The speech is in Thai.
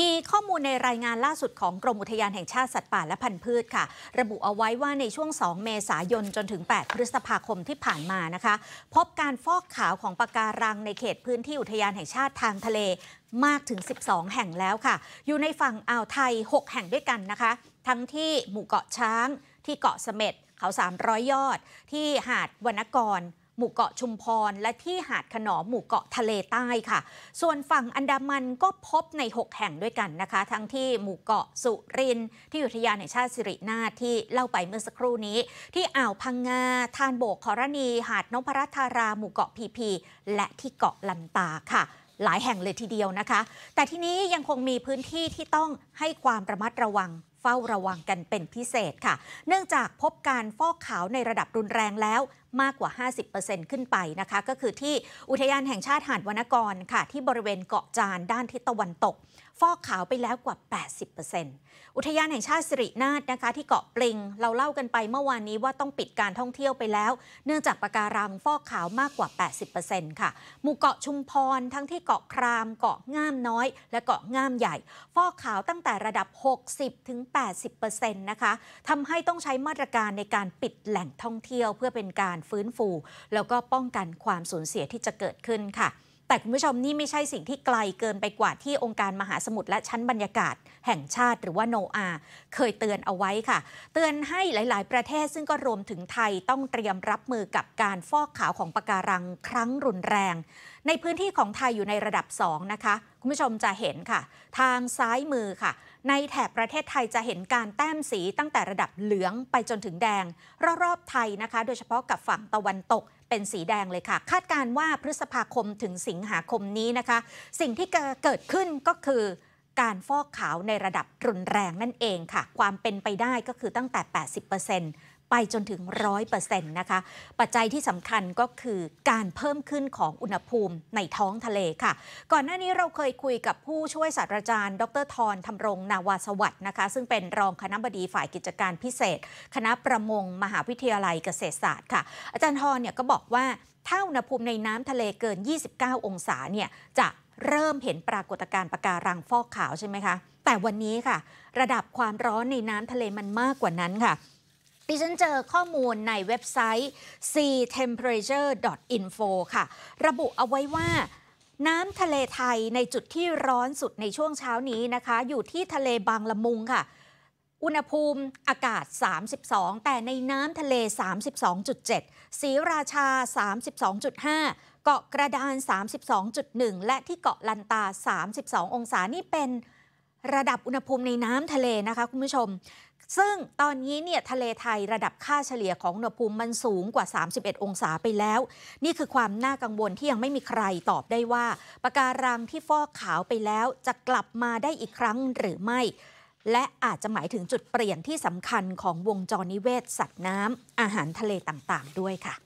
มีข้อมูลในรายงานล่าสุดของกรมอุทยานแห่งชาติสัตว์ป่าและพันธุ์พืชค่ะ ระบุเอาไว้ว่าในช่วง 2 เมษายนจนถึง 8 พฤษภาคมที่ผ่านมานะคะ พบการฟอกขาวของปะการังในเขตพื้นที่อุทยานแห่งชาติทางทะเลมากถึง 12 แห่งแล้วค่ะ อยู่ในฝั่งอ่าวไทย 6 แห่งด้วยกันนะคะ ทั้งที่หมู่เกาะช้าง ที่เกาะเสม็ดเขา300 ยอด ที่หาดวรรณกรหมู่เกาะชุมพรและที่หาดขนอมหมู่เกาะทะเลใต้ค่ะ ส่วนฝั่งอันดามันก็พบใน 6 แห่งด้วยกันนะคะทั้งที่หมู่เกาะสุรินที่อุทยานแห่งชาติสิรินาถที่เล่าไปเมื่อสักครู่นี้ ที่อ่าวพังงาทานโบกขรณี หาดนพรัตธาราหมู่เกาะพีพีและที่เกาะลันตาค่ะ หลายแห่งเลยทีเดียวนะคะ แต่ที่นี้ยังคงมีพื้นที่ที่ต้องให้ความระมัดระวังเฝ้าระวังกันเป็นพิเศษค่ะ เนื่องจากพบการฟอกขาวในระดับรุนแรงแล้วมากกว่า 50%ขึ้นไปนะคะ ก็คือที่อุทยานแห่งชาติหาดวนกรค่ะ ที่บริเวณเกาะจานด้านทิศตะวันตก ฟอกขาวไปแล้วกว่า 80%อุทยานแห่งชาติสิรินาถนะคะ ที่เกาะปลิงเราเล่ากันไปเมื่อวานนี้ว่าต้องปิดการท่องเที่ยวไปแล้ว เนื่องจากปะการังฟอกขาวมากกว่า 80%ค่ะ หมู่เกาะชุมพรทั้งที่เกาะครามเกาะง่ามน้อย และเกาะง่ามใหญ่ ฟอกขาวตั้งแต่ระดับ 60 ถึง80%นะคะ ทำให้ต้องใช้มาตรการในการปิดแหล่งท่องเที่ยว เพื่อเป็นการฟื้นฟู แล้วก็ป้องกันความสูญเสียที่จะเกิดขึ้นค่ะ แต่คุณผู้ชมนี่ไม่ใช่สิ่งที่ไกลเกินไปกว่าที่องค์การมหาสมุทรและชั้นบรรยากาศ แห่งชาติหรือว่าโนอาเคยเตือนเอาไว้ค่ะ เตือนให้หลาย ๆ ประเทศซึ่งก็รวมถึงไทยต้องเตรียมรับมือกับการฟอกขาวของปะการังครั้งรุนแรงในพื้นที่ของไทยอยู่ในระดับ2นะคะคุณผู้ชมจะเห็นค่ะ ทางซ้ายมือค่ะ ในแถบประเทศไทยจะเห็นการแต้มสีตั้งแต่ระดับเหลืองไปจนถึงแดงรอบๆไทยนะคะโดยเฉพาะกับฝั่งตะวันตกเป็นสีแดงเลยค่ะ คาดการว่าพฤษภาคมถึงสิงหาคมนี้นะคะ สิ่งที่เกิดขึ้นก็คือ การฟอกขาวในระดับรุนแรงนั่นเองค่ะ ความเป็นไปได้ก็คือตั้งแต่ 80%ไปจนถึง 100%นะคะ ปัจจัยที่สำคัญก็คือการเพิ่มขึ้นของอุณหภูมิในท้องทะเลค่ะ ก่อนหน้านี้เราเคยคุยกับผู้ช่วยศาสตราจารย์ ดรทรธรรมรงนาวาสวัสด์นะคะ ซึ่งเป็นรองคณะบดีฝ่ายกิจการพิเศษ คณะประมงมหาวิทยาลัยเกษตรศาสตร์ค่ะ อาจารย์ทรเนี่ยก็บอกว่า ถ้าอุณหภูมิในน้ำทะเลเกิน 29 องศาเนี่ยจะเริ่มเห็นปรากฏการณ์ปะการังฟอกขาวใช่ไหมคะแต่วันนี้ค่ะ ระดับความร้อนในน้ำทะเลมันมากกว่านั้นค่ะดิฉันเจอข้อมูลในเว็บไซต์ sea t e m p e r a t u r e i n f o ค่ะ ระบุเอาไว้ว่าน้ำทะเลไทยในจุดที่ร้อนสุดในช่วงเช้านี้นะคะ อยู่ที่ทะเลบางละมุงค่ะ อุณหภูมิอากาศ 32 แต่ในน้ำทะเล 32.7 สีราชา 32.5 เกาะกระดาน 32.1 และที่เกาะลันตา 32 องศา นี่เป็นระดับอุณหภูมิในน้ำทะเลนะคะคุณผู้ชมซึ่งตอนนี้เนี่ยทะเลไทยระดับค่าเฉลี่ยของอุณหภูมิมันสูงกว่า 31 องศาไปแล้ว นี่คือความน่ากังวลที่ยังไม่มีใครตอบได้ว่าปะการังที่ฟอกขาวไปแล้ว จะกลับมาได้อีกครั้งหรือไม่ และอาจจะหมายถึงจุดเปลี่ยนที่สำคัญของวงจรนิเวศ สัตว์น้ำอาหารทะเลต่างๆด้วยค่ะ